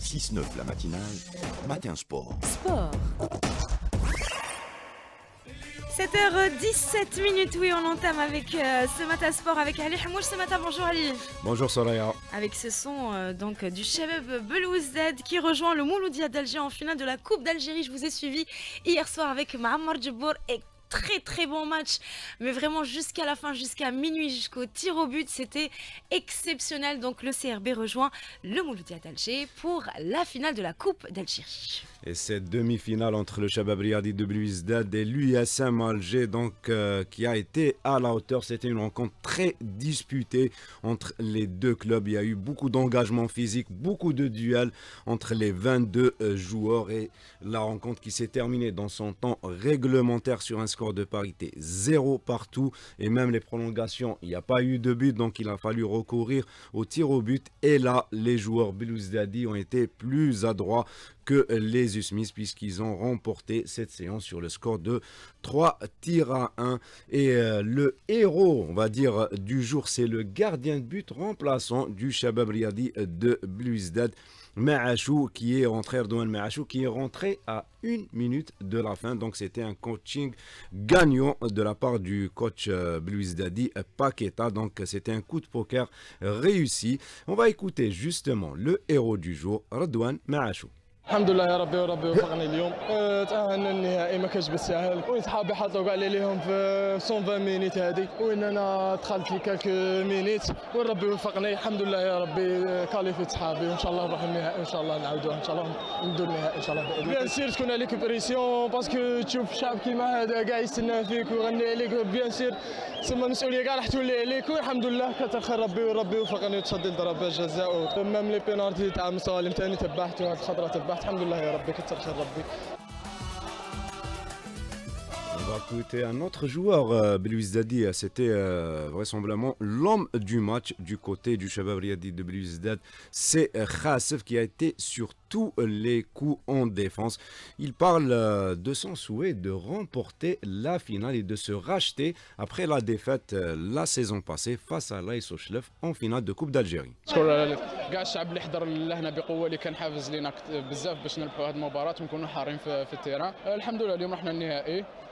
6-9 la matinale, matin sport. Sport 7h17 minutes, oui, on entame avec euh, ce matin sport avec Ali Hamouch ce matin. Bonjour Ali. Bonjour Soraya. Avec ce son euh, donc du Belouz Z qui rejoint le Mouloudia d'Alger en finale de la Coupe d'Algérie. Je vous ai suivi hier soir avec Mahamar Djibour et très très bon match, mais vraiment jusqu'à la fin, jusqu'à minuit, jusqu'au tir au but, c'était exceptionnel. Donc le CRB rejoint le Mouloudia d'Alger pour la finale de la Coupe d'Alger. Et cette demi-finale entre le Chabab Riyadi de Bluizdad et l'USM Alger, donc euh, qui a été à la hauteur, c'était une rencontre très disputée entre les deux clubs. Il y a eu beaucoup d'engagement physique, beaucoup de duels entre les 22 euh, joueurs et la rencontre qui s'est terminée dans son temps réglementaire sur un score de parité, zéro partout. Et même les prolongations, il n'y a pas eu de but, donc il a fallu recourir au tir au but. Et là, les joueurs Dadi ont été plus adroits que les Usmis puisqu'ils ont remporté cette séance sur le score de 3 à 1. Et euh, le héros, on va dire, du jour, c'est le gardien de but remplaçant du Shabab Riyadi de Bluizdad, Maachou qui est rentré, Erdogan Maachou qui est rentré à une minute de la fin. Donc c'était un coaching gagnant de la part du coach euh, Blues Paqueta. Donc c'était un coup de poker réussi. On va écouter justement le héros du jour, Erdouan Maachou. الحمد لله يا ربي وربي وفقني اليوم تأهلنا النهائي ما كانش بالسهل وين صحابي حطوا كاع عليهم في 120 مينيت هذه وين انا دخلت في كاك مينيت وين ربي وفقني الحمد لله يا ربي أه، كاليفيت صحابي وان شاء الله نروح النهائي ان شاء الله نعاودوها ان شاء الله ندوا النهائي ان شاء الله بيان سير تكون عليك بريسيون باسكو تشوف الشعب كيما هذا كاع يستنى فيك ويغني عليك بيان سير تسمى المسؤوليه كاع راح تولي عليك والحمد لله كثر خير ربي وربي وفقني وتصدي لضربات جزاء ومام لي بينالتي تاع مصالح ثاني تبعته واحد الخطره تبعته الحمد لله يا ربي كثر خير ربي Écoutez, un autre joueur, euh, euh C'était euh, vraisemblablement l'homme du match du côté du Chabab Riyadi de Belouizdad. C'est Khassif qui a été sur tous les coups en défense. Il parle euh, de son souhait de remporter la finale et de se racheter après la défaite la saison passée face à l'Aïs Oshlef en finale de Coupe d'Algérie.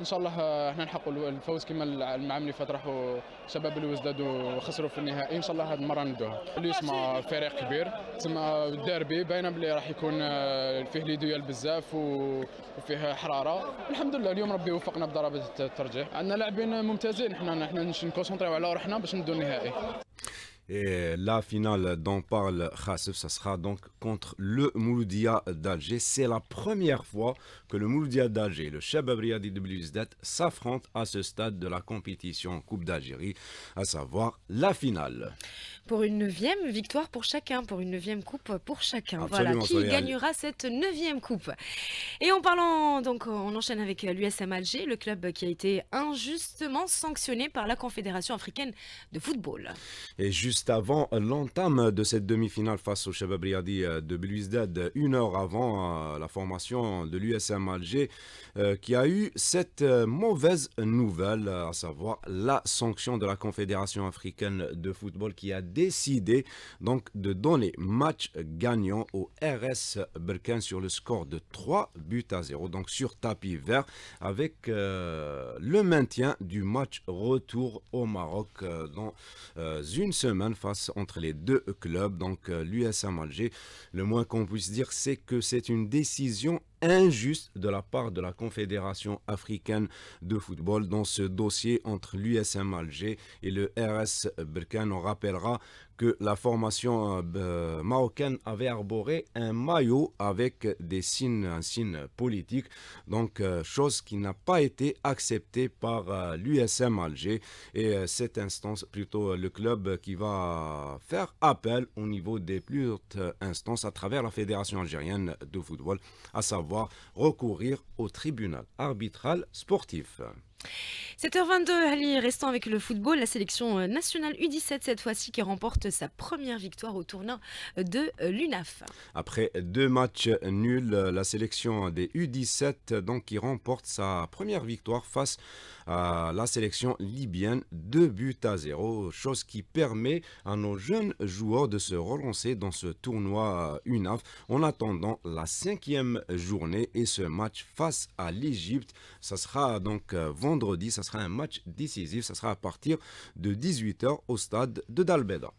ان شاء الله آه، احنا نحققوا الفوز كما العام اللي فات راحوا شباب الوزداد وخسروا في النهائي ان شاء الله هذه المره ندوها اليوم فريق كبير تسمى الديربي باينه بلي راح يكون آه، فيه لي ديال بزاف وفيه حراره الحمد لله اليوم ربي وفقنا بضربه الترجيح عندنا لاعبين ممتازين احنا احنا نكونسونطريو على روحنا باش ندو النهائي Et la finale dont parle Khassif, ça sera donc contre le Mouloudia d'Alger. C'est la première fois que le Mouloudia d'Alger, le chef Riyadi de s'affronte s'affronte à ce stade de la compétition Coupe d'Algérie, à savoir la finale pour une neuvième victoire pour chacun, pour une neuvième coupe pour chacun. voilà, qui gagnera cette neuvième coupe Et en parlant, donc on enchaîne avec l'USM Alger, le club qui a été injustement sanctionné par la Confédération africaine de football. Et juste avant l'entame de cette demi-finale face au Chevabriadi euh, de Belouizdad, une heure avant euh, la formation de l'USM Alger, euh, qui a eu cette mauvaise nouvelle, à savoir la sanction de la Confédération africaine de football qui a décidé donc de donner match gagnant au RS Berkane sur le score de 3 buts à 0, donc sur tapis vert, avec euh, le maintien du match retour au Maroc euh, dans euh, une semaine face entre les deux clubs, donc l'USM Alger. Le moins qu'on puisse dire, c'est que c'est une décision injuste de la part de la Confédération africaine de football dans ce dossier entre l'USM Alger et le RS Berkane. On rappellera que la formation euh, marocaine avait arboré un maillot avec des signes, politiques, donc euh, chose qui n'a pas été acceptée par euh, l'USM Alger et cette instance, plutôt le club qui va faire appel au niveau des plus hautes instances à travers la Fédération algérienne de football, à savoir recourir au tribunal arbitral sportif. 7h22, Ali restant avec le football, la sélection euh, nationale U17 cette fois-ci qui remporte sa première victoire au tournoi euh, de euh, l'UNAF. Après deux matchs nuls, la sélection des U17 donc, qui remporte sa première victoire face à la sélection libyenne, deux buts à zéro chose qui permet à nos jeunes joueurs de se relancer dans ce tournoi UNAF en attendant la cinquième journée et ce match face à l'Égypte. Ça sera donc vendredi. Ça sera un match décisif. Ça sera à partir de 18h au stade de Dalbeda.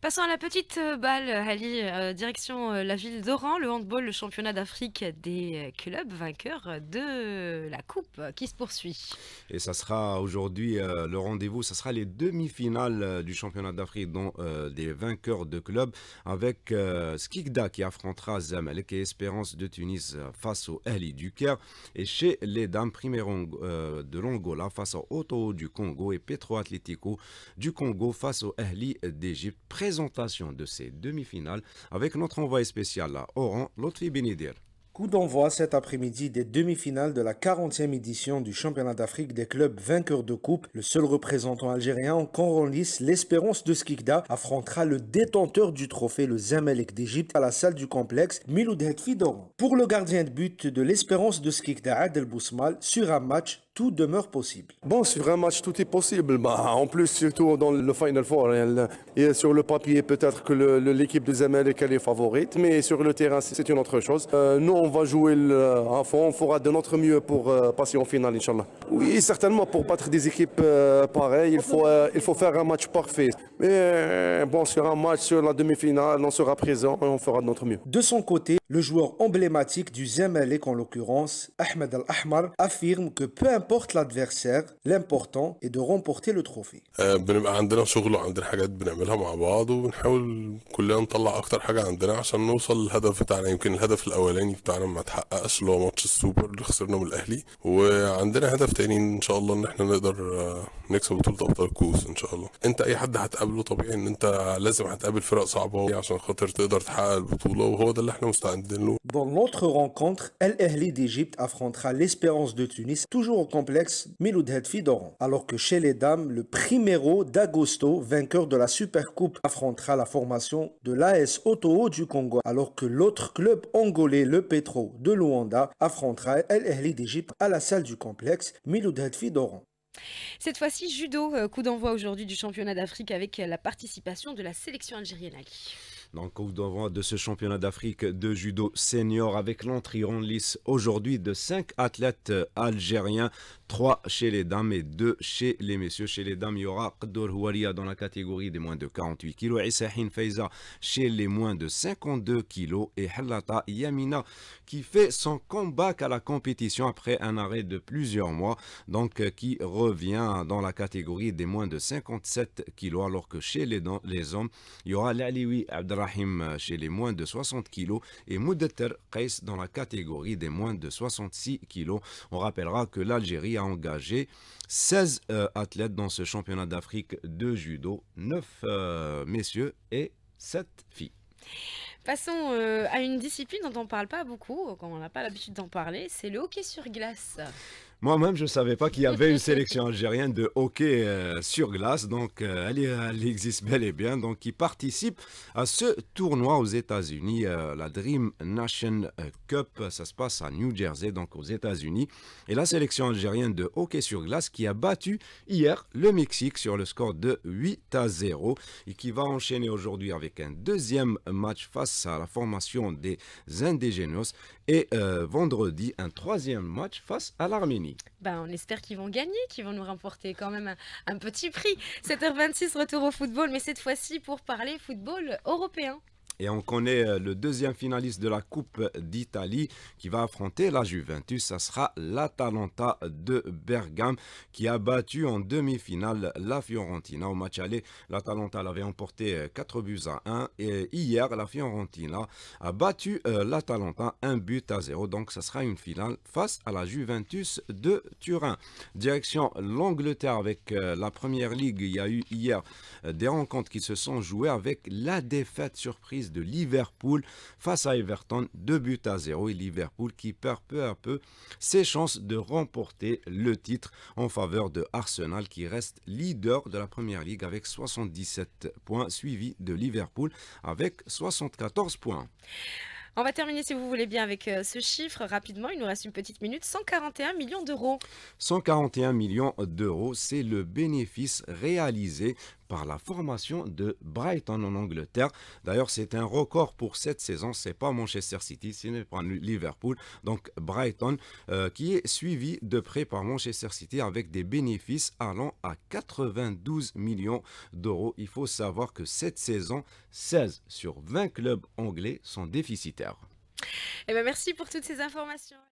Passons à la petite euh, balle, Ali, euh, direction euh, la ville d'Oran, le handball, le championnat d'Afrique des clubs vainqueurs de la Coupe qui se poursuit. Et ça sera aujourd'hui le rendez-vous, ça sera les demi-finales du championnat d'Afrique, dont des vainqueurs de clubs, avec Skikda qui affrontera Zamalek et Espérance de Tunis face au Ali du Caire, et chez les dames de l'Angola face au Otto du Congo et Petro Atletico du Congo face au Ali d'Égypte présentation de ces demi-finales avec notre envoyé spécial à Oran, Lotfi Benidir. Coup d'envoi cet après-midi des demi-finales de la 40e édition du championnat d'Afrique des clubs vainqueurs de coupe. Le seul représentant algérien en camp l'Espérance de Skikda, affrontera le détenteur du trophée, le Zamalek d'Égypte, à la salle du complexe Miloud Fidor. Pour le gardien de but de l'Espérance de Skikda, Adel Bousmal, sur un match tout demeure possible. Bon, sur un match, tout est possible. Bah, en plus, surtout dans le Final Four. Hein, et sur le papier, peut-être que l'équipe des qu'elle est favorite, mais sur le terrain, c'est une autre chose. Euh, nous, on va jouer le, à fond, on fera de notre mieux pour euh, passer en finale, Inch'Allah. Oui, certainement, pour battre des équipes euh, pareilles, il faut, il faut faire un match parfait. Mais bon, sur un match, sur la demi-finale, on sera présent et on fera de notre mieux. De son côté, Le joueur emblématique du Zamalek en l'occurrence, Ahmed Al-Ahmar, affirme que peu importe l'adversaire, l'important est de remporter le trophée. آه، بنبقى عندنا شغل وعندنا حاجات بنعملها مع بعض وبنحاول كلنا نطلع اكتر حاجه عندنا عشان نوصل للهدف بتاعنا يمكن الهدف الاولاني بتاعنا ما اتحققش اللي هو ماتش السوبر اللي خسرنا من الاهلي وعندنا هدف تاني ان شاء الله ان احنا نقدر آه، نكسب بطوله ابطال الكؤوس ان شاء الله انت اي حد هتقابله طبيعي ان انت لازم هتقابل فرق صعبه عشان خاطر تقدر تحقق البطوله وهو ده اللي احنا مستعدين Dans notre rencontre, El Ehli d'Égypte affrontera l'Espérance de Tunis, toujours au complexe Miloud Hedfi d'Oran. Alors que chez les dames, le Primero d'Agosto, vainqueur de la Supercoupe, affrontera la formation de l'AS Otoho du Congo, alors que l'autre club angolais, le Petro de Luanda, affrontera El Ehli d'Égypte à la salle du complexe Miloud Hedfi d'Oran. Cette fois-ci, judo, euh, coup d'envoi aujourd'hui du championnat d'Afrique avec la participation de la sélection algérienne. Donc, au devant de ce championnat d'Afrique de judo senior avec l'entrée en lice aujourd'hui de 5 athlètes algériens, 3 chez les dames et 2 chez les messieurs. Chez les dames, il y aura Qdur Houaria dans la catégorie des moins de 48 kg, Issahin Faiza chez les moins de 52 kg et Halata Yamina qui fait son comeback à la compétition après un arrêt de plusieurs mois, donc qui revient dans la catégorie des moins de 57 kg alors que chez les, hommes, il y aura Laliwi Abdel Rahim euh, chez les moins de 60 kg et Moudetter Qais dans la catégorie des moins de 66 kg. On rappellera que l'Algérie a engagé 16 euh, athlètes dans ce championnat d'Afrique de judo, 9 euh, messieurs et 7 filles. Passons à une discipline dont on ne parle pas beaucoup, quand on n'a pas l'habitude d'en parler, c'est le hockey sur glace. Moi-même, je ne savais pas qu'il y avait une sélection algérienne de hockey euh, sur glace, donc euh, elle, existe bel et bien, donc qui participe à ce tournoi aux États-Unis, euh, la Dream Nation Cup, ça se passe à New Jersey, donc aux États-Unis, et la sélection algérienne de hockey sur glace qui a battu hier le Mexique sur le score de 8 à 0 et qui va enchaîner aujourd'hui avec un deuxième match face à la formation des Indigénos et vendredi un troisième match face à l'Arménie. Ben, on espère qu'ils vont gagner, qu'ils vont nous remporter quand même un petit prix. 7h26, retour au football, mais cette fois-ci pour parler football européen. Et on connaît euh, le deuxième finaliste de la Coupe d'Italie qui va affronter la Juventus. Ça sera l'Atalanta de Bergame qui a battu en demi-finale la Fiorentina. Au match aller, l'Atalanta l'avait emporté 4 euh, buts à 1. Et hier, la Fiorentina a battu euh, l'Atalanta 1 but à 0. Donc, ça sera une finale face à la Juventus de Turin. Direction l'Angleterre avec la Première Ligue. Il y a eu hier des rencontres qui se sont jouées avec la défaite surprise de Liverpool face à Everton, 2 buts à 0 et Liverpool qui perd peu à peu ses chances de remporter le titre en faveur de Arsenal qui reste leader de la Première Ligue avec 77 points suivi de Liverpool avec 74 points. On va terminer, si vous voulez bien, avec euh, ce chiffre rapidement. Il nous reste une petite minute. 141 millions d'euros. 141 millions d'euros, c'est le bénéfice réalisé par la formation de Brighton en Angleterre. D'ailleurs, c'est un record pour cette saison. C'est pas Manchester City, ce n'est pas Liverpool. Donc Brighton euh, qui est suivi de près par Manchester City avec des bénéfices allant à 92 millions d'euros. Il faut savoir que cette saison, 16 sur 20 clubs anglais sont déficitaires. Eh ben, merci pour toutes ces informations.